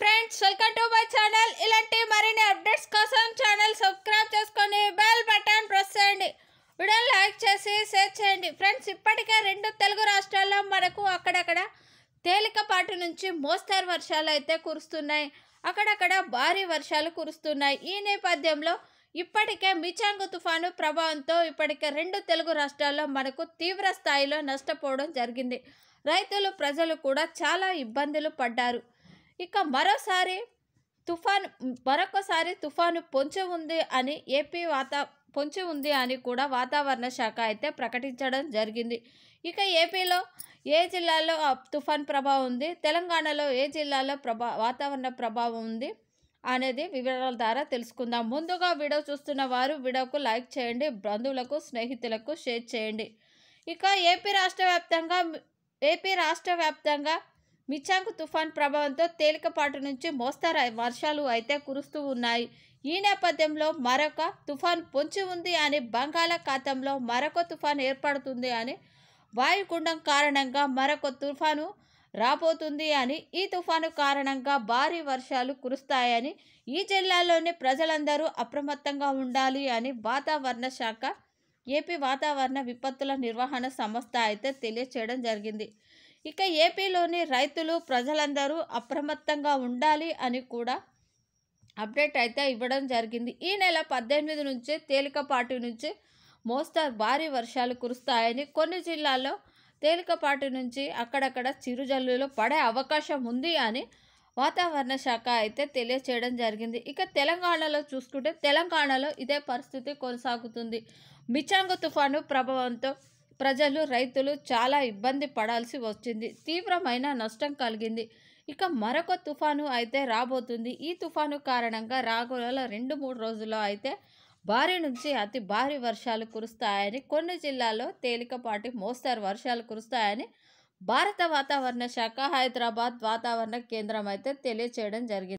friends welcome to my channel ఇలాంటి మరిన్ని updates కోసం ఛానల్ సబ్స్క్రైబ్ చేసుకొని బెల్ బటన్ ప్రెస్ చేయండి వీడియో లైక్ చేసి షేర్ చేయండి ఫ్రెండ్స్ ఇప్పటికే రెండు తెలుగు రాష్ట్రాల్లో మనకు అక్కడక్కడ తేలికపాటి నుంచి మోస్తారు వర్షాలు అయితే కురుస్తున్నాయి అక్కడక్కడ భారీ వర్షాలు కురుస్తున్నాయి ఈ నేపథ్యంలో ఇప్పటికే మిచాంగు తుఫాను ప్రభావంతో ఇప్పటికే రెండు తెలుగు రాష్ట్రాల్లో మనకు తీవ్ర స్థాయిలో నష్టపోవడం జరిగింది రైతులు ప్రజలు కూడా చాలా ఇబ్బందులు పడ్డారు ఇక మరోసారి తుఫాను మరొకసారి తుఫాను పొంచి ఉంది అని ఏపీ వాతా పొంచి ఉంది అని కూడా వాతావరణ శాఖ అయితే ప్రకటించడం జరిగింది ఇక ఏపీలో ఏ జిల్లాలో తుఫాన్ ప్రభావం ఉంది తెలంగాణలో ఏ జిల్లాలో ప్రభా వాతావరణ ప్రభావం ఉంది అనేది వివరాల ద్వారా తెలుసుకుందాం ముందుగా వీడియో చూస్తున్న వారు వీడియోకు లైక్ చేయండి బంధువులకు స్నేహితులకు షేర్ చేయండి ఇక ఏపీ రాష్ట్ర వ్యాప్తంగా ఏపీ రాష్ట్ర వ్యాప్తంగా మిచాంగ్ తుఫాన్ ప్రభావంతో తేలికపాటు నుంచి మోస్తరు వర్షాలు అయితే కురుస్తూ ఉన్నాయి ఈ నేపథ్యంలో మరొక తుఫాన్ పొంచి ఉంది అని బంగాళాఖాతంలో మరొక తుఫాన్ ఏర్పడుతుంది అని వాయుగుండం కారణంగా మరొక తుఫాను రాబోతుంది అని ఈ తుఫాను కారణంగా భారీ వర్షాలు కురుస్తాయని ఈ జిల్లాలోని ప్రజలందరూ అప్రమత్తంగా ఉండాలి అని వాతావరణ శాఖ ఏపీ వాతావరణ విపత్తుల నిర్వహణ సంస్థ అయితే తెలియచేయడం జరిగింది ఇక ఏపీలోని రైతులు ప్రజలందరూ అప్రమత్తంగా ఉండాలి అని కూడా అప్డేట్ అయితే ఇవ్వడం జరిగింది ఈ నెల పద్దెనిమిది నుంచి తేలికపాటి నుంచి మోస్తారు భారీ వర్షాలు కురుస్తాయని కొన్ని జిల్లాల్లో తేలికపాటి నుంచి అక్కడక్కడ చిరుజల్లులు పడే అవకాశం ఉంది అని వాతావరణ శాఖ అయితే తెలియచేయడం జరిగింది ఇక తెలంగాణలో చూసుకుంటే తెలంగాణలో ఇదే పరిస్థితి కొనసాగుతుంది మిచాంగు తుఫాను ప్రభావంతో ప్రజలు రైతులు చాలా ఇబ్బంది పడాల్సి వచ్చింది తీవ్రమైన నష్టం కలిగింది ఇక మరొక తుఫాను అయితే రాబోతుంది ఈ తుఫాను కారణంగా రాగులలో రెండు మూడు రోజుల్లో అయితే భారీ నుంచి అతి భారీ వర్షాలు కురుస్తాయని కొన్ని జిల్లాల్లో తేలికపాటి మోస్తారు వర్షాలు కురుస్తాయని భారత వాతావరణ శాఖ హైదరాబాద్ వాతావరణ కేంద్రం అయితే తెలియచేయడం జరిగింది